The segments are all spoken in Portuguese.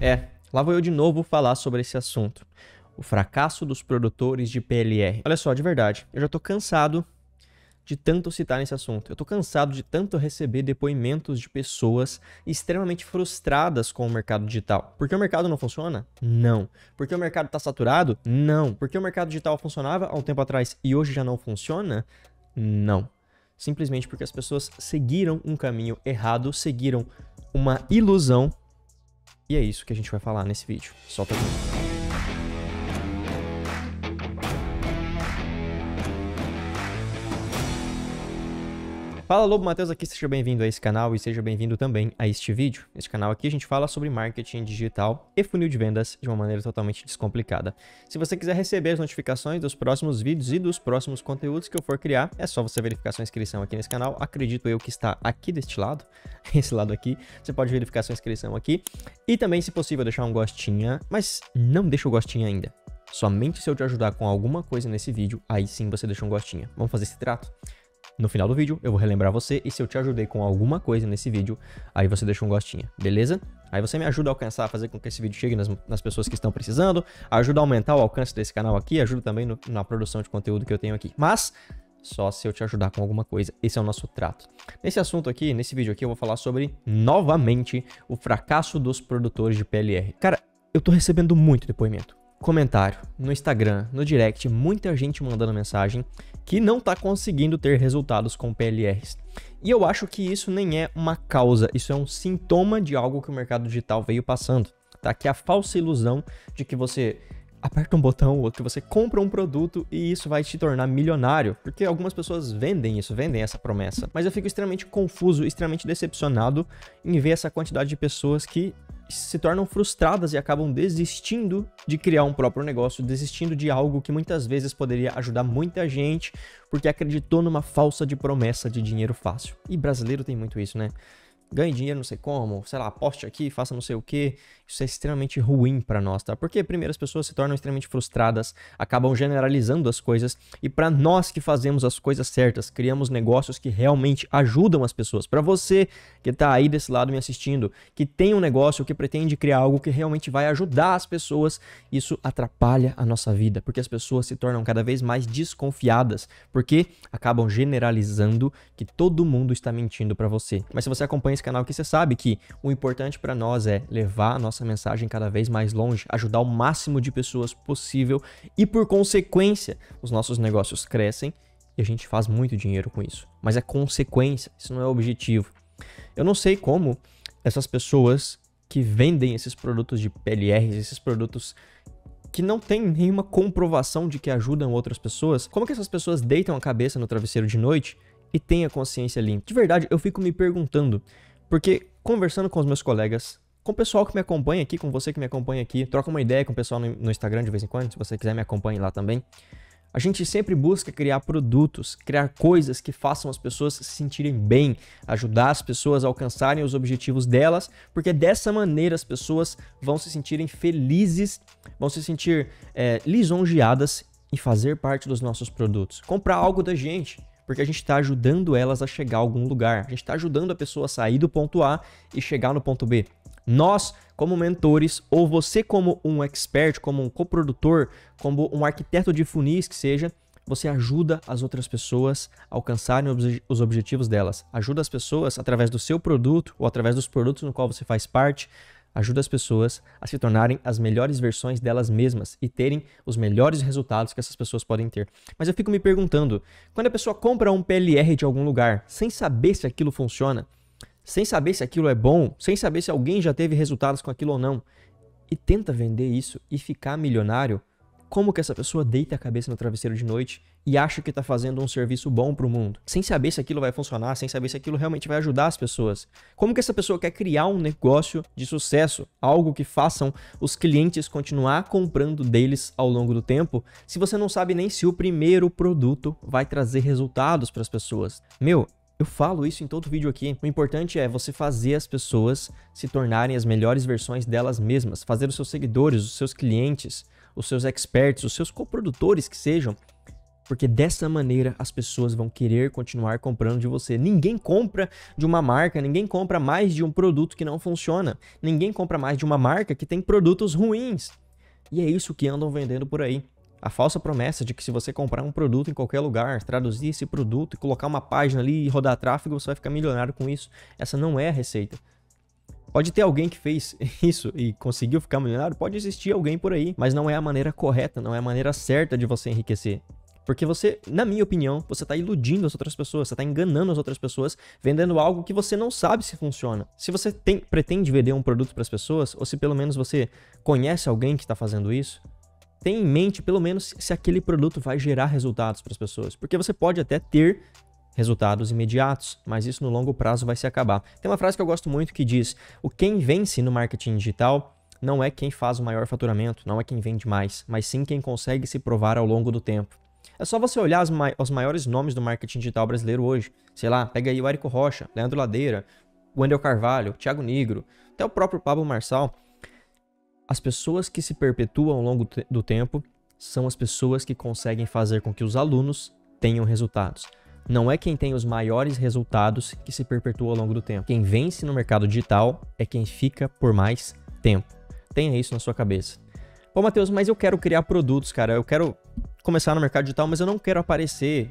É, lá vou eu de novo falar sobre esse assunto. O fracasso dos produtores de PLR. Olha só, de verdade, eu já tô cansado de tanto citar nesse assunto. Eu tô cansado de tanto receber depoimentos de pessoas extremamente frustradas com o mercado digital. Porque o mercado não funciona? Não. Porque o mercado está saturado? Não. Porque o mercado digital funcionava há um tempo atrás e hoje já não funciona? Não. Simplesmente porque as pessoas seguiram um caminho errado, seguiram uma ilusão e é isso que a gente vai falar nesse vídeo. Solta aqui. Fala Lobo Matheus aqui, seja bem-vindo a esse canal e seja bem-vindo também a este vídeo. Neste canal aqui a gente fala sobre marketing digital e funil de vendas de uma maneira totalmente descomplicada. Se você quiser receber as notificações dos próximos vídeos e dos próximos conteúdos que eu for criar, é só você verificar sua inscrição aqui nesse canal. Acredito eu que está aqui deste lado, esse lado aqui. Você pode verificar sua inscrição aqui e também, se possível, deixar um gostinho, mas não deixa o gostinho ainda. Somente se eu te ajudar com alguma coisa nesse vídeo, aí sim você deixa um gostinho. Vamos fazer esse trato? No final do vídeo, eu vou relembrar você e se eu te ajudei com alguma coisa nesse vídeo, aí você deixa um gostinho, beleza? Aí você me ajuda a alcançar, a fazer com que esse vídeo chegue nas, nas pessoas que estão precisando, ajuda a aumentar o alcance desse canal aqui, ajuda também no, na produção de conteúdo que eu tenho aqui. Mas, só se eu te ajudar com alguma coisa. Esse é o nosso trato. Nesse assunto aqui, nesse vídeo aqui, eu vou falar sobre, novamente, o fracasso dos produtores de PLR. Cara, eu tô recebendo muito depoimento. Comentário, no Instagram, no direct, muita gente mandando mensagem que não está conseguindo ter resultados com PLRs. E eu acho que isso nem é uma causa, isso é um sintoma de algo que o mercado digital veio passando. Tá? Que é a falsa ilusão de que você aperta um botão ou que você compra um produto e isso vai te tornar milionário, porque algumas pessoas vendem isso, vendem essa promessa. Mas eu fico extremamente confuso, extremamente decepcionado em ver essa quantidade de pessoas que se tornam frustradas e acabam desistindo de criar um próprio negócio, desistindo de algo que muitas vezes poderia ajudar muita gente, porque acreditou numa falsa de promessa de dinheiro fácil. E brasileiro tem muito isso, né? ganhe dinheiro não sei como, sei lá, aposte aqui, faça não sei o que. Isso é extremamente ruim para nós, tá? Porque primeiro as pessoas se tornam extremamente frustradas, acabam generalizando as coisas e para nós que fazemos as coisas certas, criamos negócios que realmente ajudam as pessoas. Para você que tá aí desse lado me assistindo, que tem um negócio que pretende criar algo que realmente vai ajudar as pessoas, isso atrapalha a nossa vida, porque as pessoas se tornam cada vez mais desconfiadas, porque acabam generalizando que todo mundo está mentindo para você. Mas se você acompanha acompanha esse canal aqui, você sabe que o importante para nós é levar a nossa mensagem cada vez mais longe, ajudar o máximo de pessoas possível e, por consequência, os nossos negócios crescem e a gente faz muito dinheiro com isso. Mas é consequência, isso não é objetivo. Eu não sei como essas pessoas que vendem esses produtos de PLRs, esses produtos que não tem nenhuma comprovação de que ajudam outras pessoas, como que essas pessoas deitam a cabeça no travesseiro de noite e tenha consciência limpa. De verdade, eu fico me perguntando, porque conversando com os meus colegas, com o pessoal que me acompanha aqui, com você que me acompanha aqui, troca uma ideia com o pessoal no, Instagram de vez em quando, se você quiser me acompanhe lá também. A gente sempre busca criar produtos, criar coisas que façam as pessoas se sentirem bem, ajudar as pessoas a alcançarem os objetivos delas, porque dessa maneira as pessoas vão se sentirem felizes, vão se sentir é, lisonjeadas em fazer parte dos nossos produtos. Comprar algo da gente, porque a gente está ajudando elas a chegar a algum lugar. A gente está ajudando a pessoa a sair do ponto A e chegar no ponto B. Nós, como mentores, ou você como um expert, como um coprodutor, como um arquiteto de funis que seja, você ajuda as outras pessoas a alcançarem os objetivos delas. Ajuda as pessoas através do seu produto ou através dos produtos no qual você faz parte ajuda as pessoas a se tornarem as melhores versões delas mesmas e terem os melhores resultados que essas pessoas podem ter. Mas eu fico me perguntando, quando a pessoa compra um PLR de algum lugar, sem saber se aquilo funciona, sem saber se aquilo é bom, sem saber se alguém já teve resultados com aquilo ou não, e tenta vender isso e ficar milionário, como que essa pessoa deita a cabeça no travesseiro de noite e acha que está fazendo um serviço bom para o mundo, sem saber se aquilo vai funcionar, sem saber se aquilo realmente vai ajudar as pessoas. Como que essa pessoa quer criar um negócio de sucesso, algo que façam os clientes continuar comprando deles ao longo do tempo, se você não sabe nem se o primeiro produto vai trazer resultados para as pessoas? Meu, eu falo isso em todo vídeo aqui. O importante é você fazer as pessoas se tornarem as melhores versões delas mesmas, fazer os seus seguidores, os seus clientes, os seus experts, os seus coprodutores que sejam, porque dessa maneira as pessoas vão querer continuar comprando de você. Ninguém compra de uma marca, ninguém compra mais de um produto que não funciona. Ninguém compra mais de uma marca que tem produtos ruins. E é isso que andam vendendo por aí. A falsa promessa de que se você comprar um produto em qualquer lugar, traduzir esse produto e colocar uma página ali e rodar tráfego, você vai ficar milionário com isso. Essa não é a receita. Pode ter alguém que fez isso e conseguiu ficar milionário? Pode existir alguém por aí, mas não é a maneira correta, não é a maneira certa de você enriquecer. Porque você, na minha opinião, você está iludindo as outras pessoas, você está enganando as outras pessoas, vendendo algo que você não sabe se funciona. Se você tem, pretende vender um produto para as pessoas, ou se pelo menos você conhece alguém que está fazendo isso, tenha em mente pelo menos se aquele produto vai gerar resultados para as pessoas. Porque você pode até ter resultados imediatos, mas isso no longo prazo vai se acabar. Tem uma frase que eu gosto muito que diz: "O quem vence no marketing digital não é quem faz o maior faturamento, não é quem vende mais, mas sim quem consegue se provar ao longo do tempo." É só você olhar os, mai os maiores nomes do marketing digital brasileiro hoje. Sei lá, pega aí o Érico Rocha, Leandro Ladeira, Wendel Carvalho, Thiago Negro, até o próprio Pablo Marçal. As pessoas que se perpetuam ao longo do tempo são as pessoas que conseguem fazer com que os alunos tenham resultados. Não é quem tem os maiores resultados que se perpetua ao longo do tempo. Quem vence no mercado digital é quem fica por mais tempo. Tenha isso na sua cabeça. Pô, Matheus, mas eu quero criar produtos, cara. Eu quero começar no mercado digital, mas eu não quero aparecer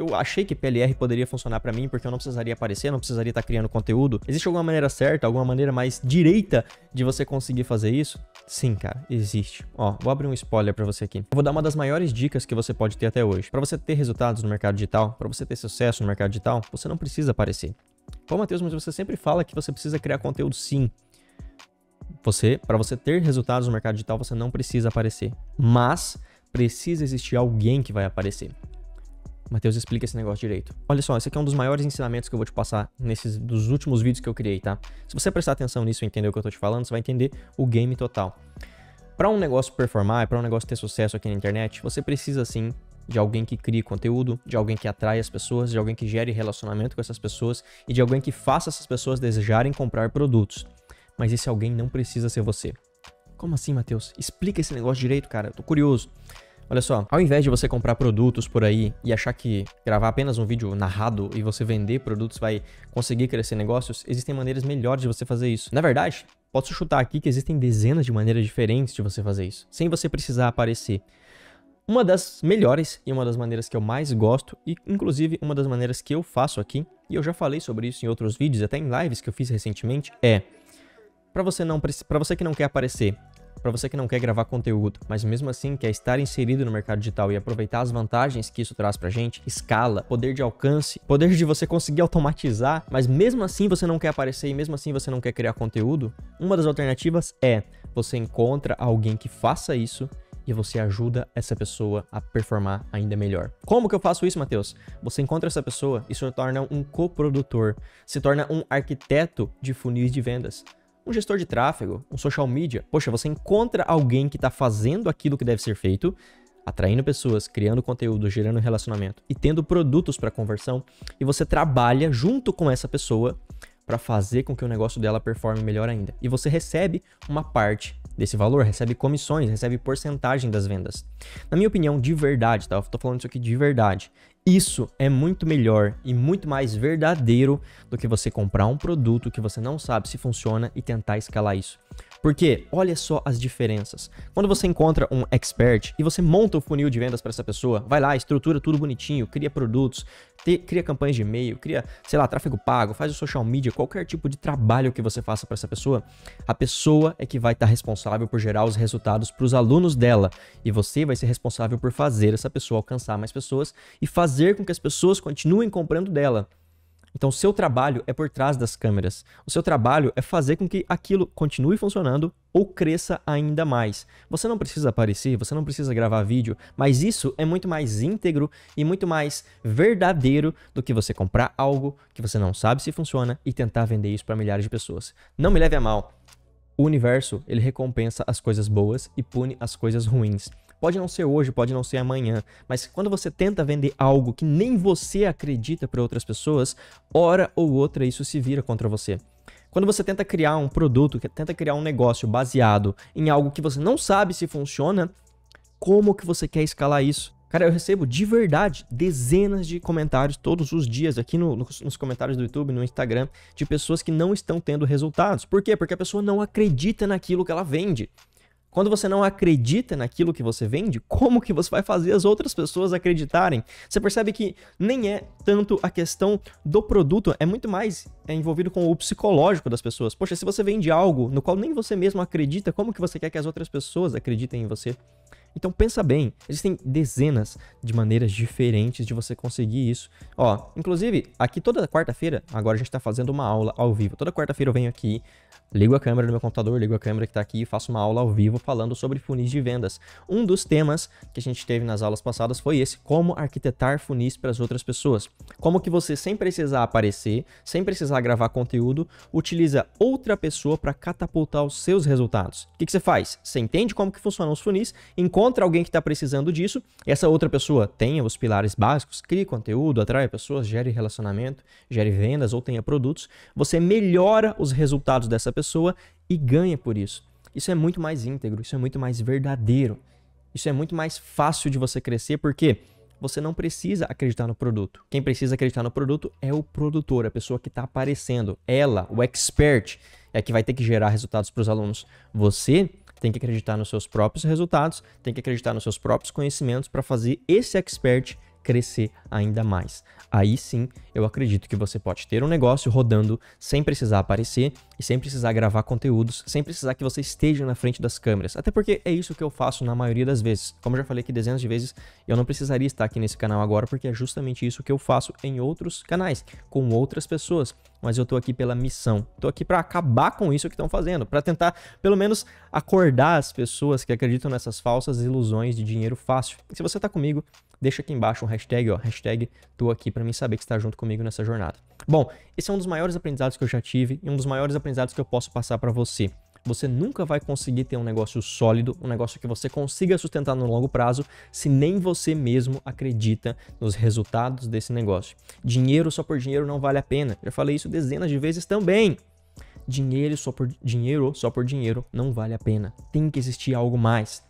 eu achei que PLR poderia funcionar para mim, porque eu não precisaria aparecer, não precisaria estar tá criando conteúdo. Existe alguma maneira certa, alguma maneira mais direita de você conseguir fazer isso? Sim, cara, existe. Ó, vou abrir um spoiler para você aqui. Eu vou dar uma das maiores dicas que você pode ter até hoje. Para você ter resultados no mercado digital, para você ter sucesso no mercado digital, você não precisa aparecer. Pô, Matheus, mas você sempre fala que você precisa criar conteúdo sim. Você, para você ter resultados no mercado digital, você não precisa aparecer, mas precisa existir alguém que vai aparecer. Matheus explica esse negócio direito. Olha só, esse aqui é um dos maiores ensinamentos que eu vou te passar nesses dos últimos vídeos que eu criei, tá? Se você prestar atenção nisso e entender o que eu tô te falando, você vai entender o game total. Para um negócio performar, para um negócio ter sucesso aqui na internet, você precisa sim de alguém que crie conteúdo, de alguém que atrai as pessoas, de alguém que gere relacionamento com essas pessoas e de alguém que faça essas pessoas desejarem comprar produtos. Mas esse alguém não precisa ser você. Como assim, Matheus? Explica esse negócio direito, cara. Eu tô curioso. Olha só, ao invés de você comprar produtos por aí e achar que gravar apenas um vídeo narrado e você vender produtos vai conseguir crescer negócios, existem maneiras melhores de você fazer isso. Na verdade, posso chutar aqui que existem dezenas de maneiras diferentes de você fazer isso, sem você precisar aparecer. Uma das melhores e uma das maneiras que eu mais gosto, e inclusive uma das maneiras que eu faço aqui, e eu já falei sobre isso em outros vídeos, até em lives que eu fiz recentemente, é para você não para você que não quer aparecer para você que não quer gravar conteúdo, mas mesmo assim quer estar inserido no mercado digital e aproveitar as vantagens que isso traz pra gente, escala, poder de alcance, poder de você conseguir automatizar, mas mesmo assim você não quer aparecer e mesmo assim você não quer criar conteúdo, uma das alternativas é você encontra alguém que faça isso e você ajuda essa pessoa a performar ainda melhor. Como que eu faço isso, Matheus? Você encontra essa pessoa e se torna um coprodutor, se torna um arquiteto de funis de vendas um gestor de tráfego, um social media. Poxa, você encontra alguém que está fazendo aquilo que deve ser feito, atraindo pessoas, criando conteúdo, gerando relacionamento e tendo produtos para conversão, e você trabalha junto com essa pessoa para fazer com que o negócio dela performe melhor ainda. E você recebe uma parte desse valor, recebe comissões, recebe porcentagem das vendas. Na minha opinião, de verdade, tá? Eu tô falando isso aqui de verdade. Isso é muito melhor e muito mais verdadeiro do que você comprar um produto que você não sabe se funciona e tentar escalar isso. Porque olha só as diferenças. Quando você encontra um expert e você monta o funil de vendas para essa pessoa, vai lá, estrutura tudo bonitinho, cria produtos, te, cria campanhas de e-mail, cria, sei lá, tráfego pago, faz o social media, qualquer tipo de trabalho que você faça para essa pessoa, a pessoa é que vai estar tá responsável por gerar os resultados para os alunos dela e você vai ser responsável por fazer essa pessoa alcançar mais pessoas e fazer com que as pessoas continuem comprando dela. Então, o seu trabalho é por trás das câmeras. O seu trabalho é fazer com que aquilo continue funcionando ou cresça ainda mais. Você não precisa aparecer, você não precisa gravar vídeo, mas isso é muito mais íntegro e muito mais verdadeiro do que você comprar algo que você não sabe se funciona e tentar vender isso para milhares de pessoas. Não me leve a mal. O universo, ele recompensa as coisas boas e pune as coisas ruins. Pode não ser hoje, pode não ser amanhã, mas quando você tenta vender algo que nem você acredita para outras pessoas, hora ou outra isso se vira contra você. Quando você tenta criar um produto, tenta criar um negócio baseado em algo que você não sabe se funciona, como que você quer escalar isso? Cara, eu recebo de verdade dezenas de comentários todos os dias aqui no, nos comentários do YouTube, no Instagram, de pessoas que não estão tendo resultados. Por quê? Porque a pessoa não acredita naquilo que ela vende. Quando você não acredita naquilo que você vende, como que você vai fazer as outras pessoas acreditarem? Você percebe que nem é tanto a questão do produto, é muito mais é envolvido com o psicológico das pessoas. Poxa, se você vende algo no qual nem você mesmo acredita, como que você quer que as outras pessoas acreditem em você? Então pensa bem, existem dezenas de maneiras diferentes de você conseguir isso. Ó, inclusive, aqui toda quarta-feira, agora a gente está fazendo uma aula ao vivo. Toda quarta-feira eu venho aqui Ligo a câmera do meu computador, ligo a câmera que está aqui e faço uma aula ao vivo falando sobre funis de vendas. Um dos temas que a gente teve nas aulas passadas foi esse, como arquitetar funis para as outras pessoas. Como que você, sem precisar aparecer, sem precisar gravar conteúdo, utiliza outra pessoa para catapultar os seus resultados. O que, que, você faz? Você entende como que funcionam os funis, encontra alguém que está precisando disso, essa outra pessoa tenha os pilares básicos, crie conteúdo, atrai pessoas, gere relacionamento, gere vendas ou tenha produtos. Você melhora os resultados dessa dessa pessoa e ganha por isso. Isso é muito mais íntegro, isso é muito mais verdadeiro. Isso é muito mais fácil de você crescer porque você não precisa acreditar no produto. Quem precisa acreditar no produto é o produtor, a pessoa que está aparecendo. Ela, o expert, é que vai ter que gerar resultados para os alunos. Você tem que acreditar nos seus próprios resultados, tem que acreditar nos seus próprios conhecimentos para fazer esse expert crescer ainda mais. Aí sim, eu acredito que você pode ter um negócio rodando sem precisar aparecer e sem precisar gravar conteúdos, sem precisar que você esteja na frente das câmeras. Até porque é isso que eu faço na maioria das vezes. Como eu já falei aqui dezenas de vezes, eu não precisaria estar aqui nesse canal agora porque é justamente isso que eu faço em outros canais, com outras pessoas. Mas eu tô aqui pela missão. Tô aqui para acabar com isso que estão fazendo, para tentar pelo menos acordar as pessoas que acreditam nessas falsas ilusões de dinheiro fácil. E se você tá comigo, deixa aqui embaixo um hashtag, ó, hashtag tô aqui para mim saber que está junto comigo nessa jornada. Bom, esse é um dos maiores aprendizados que eu já tive e um dos maiores aprendizados aprendizados que eu posso passar para você. Você nunca vai conseguir ter um negócio sólido, um negócio que você consiga sustentar no longo prazo, se nem você mesmo acredita nos resultados desse negócio. Dinheiro só por dinheiro não vale a pena. Já falei isso dezenas de vezes também. Dinheiro só por dinheiro, só por dinheiro não vale a pena. Tem que existir algo mais.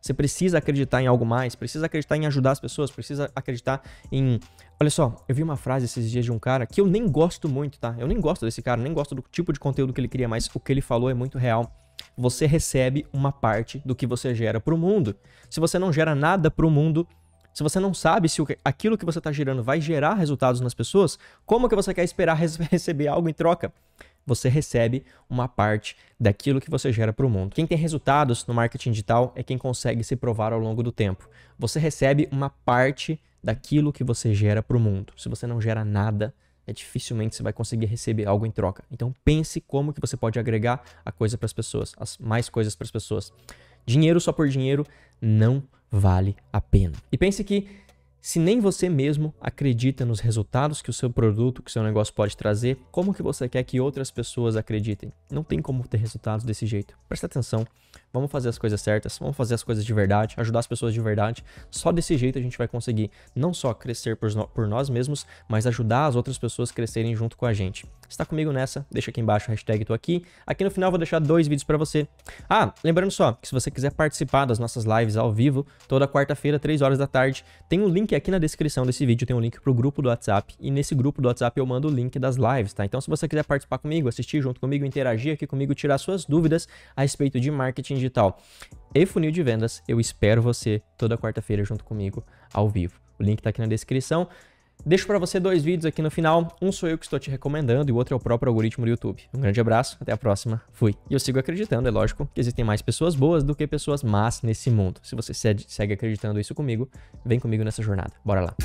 Você precisa acreditar em algo mais, precisa acreditar em ajudar as pessoas, precisa acreditar em Olha só, eu vi uma frase esses dias de um cara que eu nem gosto muito, tá? Eu nem gosto desse cara, nem gosto do tipo de conteúdo que ele cria, mas o que ele falou é muito real. Você recebe uma parte do que você gera para o mundo. Se você não gera nada para o mundo, se você não sabe se aquilo que você está gerando vai gerar resultados nas pessoas, como que você quer esperar receber algo em troca? você recebe uma parte daquilo que você gera para o mundo. Quem tem resultados no marketing digital é quem consegue se provar ao longo do tempo. Você recebe uma parte daquilo que você gera para o mundo. Se você não gera nada, é dificilmente você vai conseguir receber algo em troca. Então pense como que você pode agregar a coisa para as pessoas, as mais coisas para as pessoas. Dinheiro só por dinheiro não vale a pena. E pense que se nem você mesmo acredita nos resultados que o seu produto, que o seu negócio pode trazer, como que você quer que outras pessoas acreditem? Não tem como ter resultados desse jeito. Presta atenção, vamos fazer as coisas certas, vamos fazer as coisas de verdade, ajudar as pessoas de verdade. Só desse jeito a gente vai conseguir não só crescer por, nós mesmos, mas ajudar as outras pessoas a crescerem junto com a gente. Está comigo nessa? Deixa aqui embaixo a hashtag tô aqui. Aqui no final vou deixar dois vídeos para você. Ah, lembrando só que se você quiser participar das nossas lives ao vivo, toda quarta-feira, 3 horas da tarde, tem um link link aqui na descrição desse vídeo tem um link pro grupo do WhatsApp e nesse grupo do WhatsApp eu mando o link das lives, tá? Então se você quiser participar comigo, assistir junto comigo, interagir aqui comigo, tirar suas dúvidas a respeito de marketing digital e funil de vendas, eu espero você toda quarta-feira junto comigo ao vivo. O link tá aqui na descrição. Deixo para você dois vídeos aqui no final. Um sou eu que estou te recomendando e o outro é o próprio algoritmo do YouTube. Um grande abraço, até a próxima, fui. E eu sigo acreditando, é lógico, que existem mais pessoas boas do que pessoas más nesse mundo. Se você segue acreditando isso comigo, vem comigo nessa jornada. Bora lá.